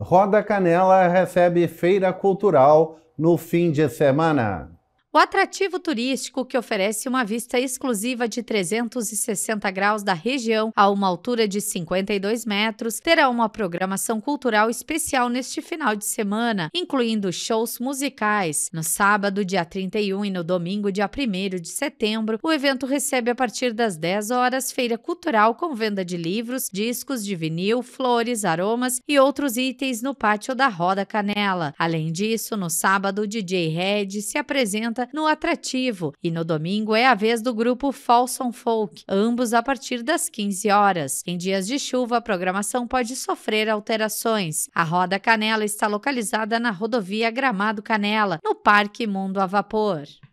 Roda Canela recebe feira cultural no fim de semana. O atrativo turístico que oferece uma vista exclusiva de 360 graus da região a uma altura de 52 metros terá uma programação cultural especial neste final de semana, incluindo shows musicais. No sábado, dia 31 e no domingo, dia 1 de setembro, o evento recebe a partir das 10 horas feira cultural com venda de livros, discos de vinil, flores, aromas e outros itens no pátio da Roda Canela. Além disso, no sábado, o DJ Red se apresenta no Atrativo. E no domingo é a vez do grupo Folsom Folk, ambos a partir das 15 horas. Em dias de chuva, a programação pode sofrer alterações. A Roda Canela está localizada na rodovia Gramado Canela, no Parque Mundo a Vapor.